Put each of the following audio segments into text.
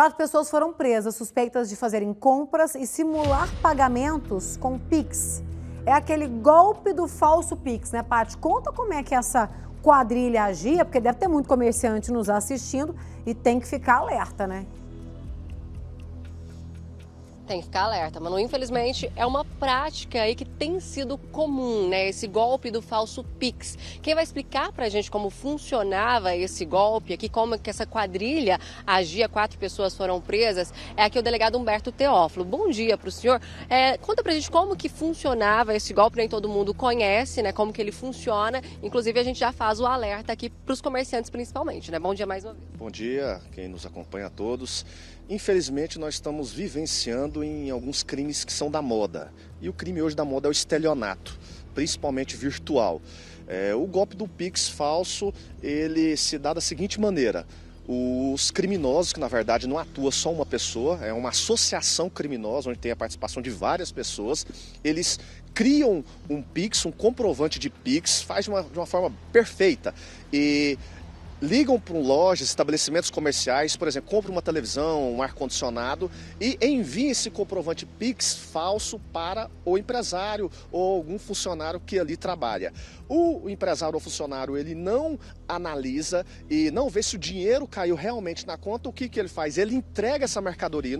Quatro pessoas foram presas suspeitas de fazerem compras e simular pagamentos com Pix. É aquele golpe do falso Pix, né, Paty? Conta como é que essa quadrilha agia, porque deve ter muito comerciante nos assistindo e tem que ficar alerta, né? tem que ficar alerta. mano. infelizmente, é uma prática aí que tem sido comum, né? Esse golpe do falso Pix. Quem vai explicar pra gente como funcionava esse golpe aqui, como que essa quadrilha agia, quatro pessoas foram presas, é aqui o delegado Humberto Teófilo. Bom dia pro senhor. É, conta pra gente como que funcionava esse golpe, nem todo mundo conhece, né? Como que ele funciona. Inclusive, a gente já faz o alerta aqui pros comerciantes principalmente, né? Bom dia mais uma vez. Bom dia, quem nos acompanha a todos. Infelizmente, nós estamos vivenciando em alguns crimes que são da moda. E o crime hoje da moda é o estelionato, principalmente virtual. É, o golpe do Pix falso, ele se dá da seguinte maneira. Os criminosos, que na verdade não atua só uma pessoa, é uma associação criminosa onde tem a participação de várias pessoas, eles criam um Pix, um comprovante de Pix, faz de uma, de uma forma perfeita. E ligam para lojas, estabelecimentos comerciais, por exemplo, compram uma televisão, um ar-condicionado e enviem esse comprovante PIX falso para o empresário ou algum funcionário que ali trabalha. O empresário ou funcionário, ele não analisa e não vê se o dinheiro caiu realmente na conta, o que, que ele faz? Ele entrega essa mercadoria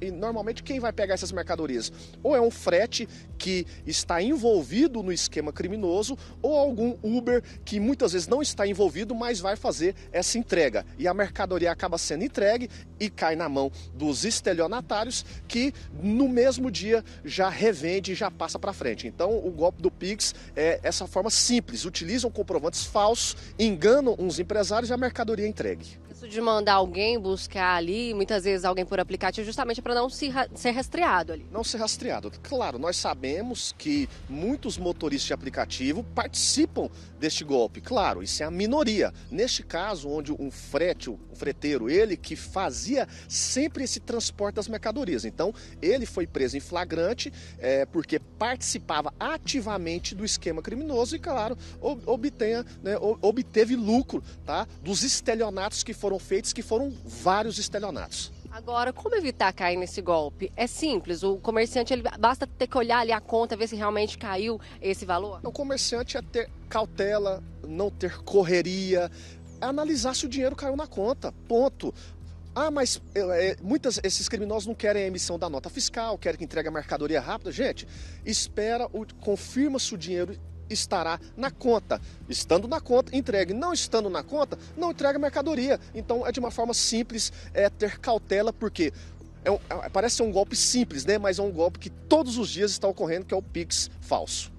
e, normalmente quem vai pegar essas mercadorias? Ou é um frete que está envolvido no esquema criminoso ou algum Uber que muitas vezes não está envolvido, mas vai fazer fazer essa entrega. E a mercadoria acaba sendo entregue e cai na mão dos estelionatários que no mesmo dia já revende e já passa para frente. Então o golpe do Pix é essa forma simples. Utilizam comprovantes falsos, enganam uns empresários e a mercadoria é entregue. Isso de mandar alguém buscar ali, muitas vezes alguém por aplicativo, justamente para não se ser rastreado ali. Não ser rastreado. Claro, nós sabemos que muitos motoristas de aplicativo participam deste golpe. Claro, isso é a minoria. Neste caso onde um frete, um freteiro, ele que fazia sempre esse transporte das mercadorias. Então, ele foi preso em flagrante é, porque participava ativamente do esquema criminoso e, claro, obtenha, né, obteve lucro tá, dos estelionatos que foram feitos, que foram vários estelionatos. Agora, como evitar cair nesse golpe? É simples, o comerciante ele basta ter que olhar ali a conta, ver se realmente caiu esse valor? O comerciante é ter cautela, não ter correria, analisar se o dinheiro caiu na conta. Ponto. Ah, mas é, é, muitas esses criminosos não querem a emissão da nota fiscal, querem que entregue a mercadoria rápida. Gente, espera, o, confirma se o dinheiro estará na conta. Estando na conta, entregue. Não estando na conta, não entregue a mercadoria. Então é de uma forma simples é ter cautela, porque é, é parece ser um golpe simples, né? Mas é um golpe que todos os dias está ocorrendo, que é o Pix falso.